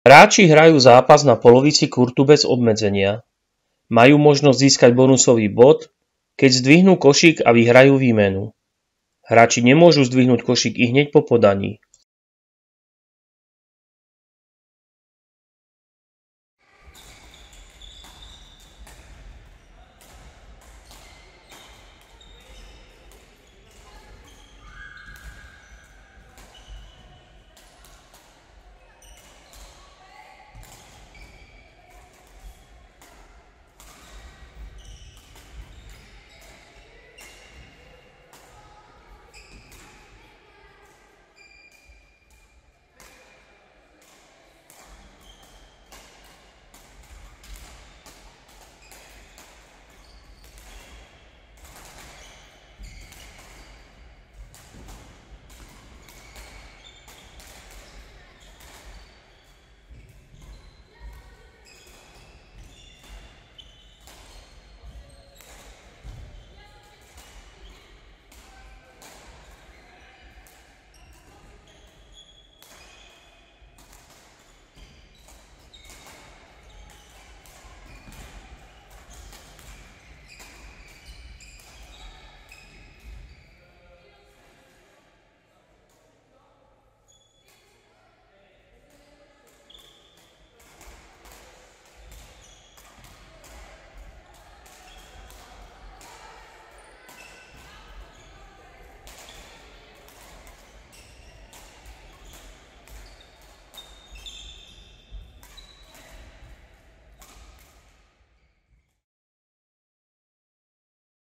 Hráči hrajú zápas na polovici kurtu bez obmedzenia. Majú možnosť získať bonusový bod, keď zdvihnú košík a vyhrajú výmenu. Hráči nemôžu zdvihnúť košík hneď po podaní.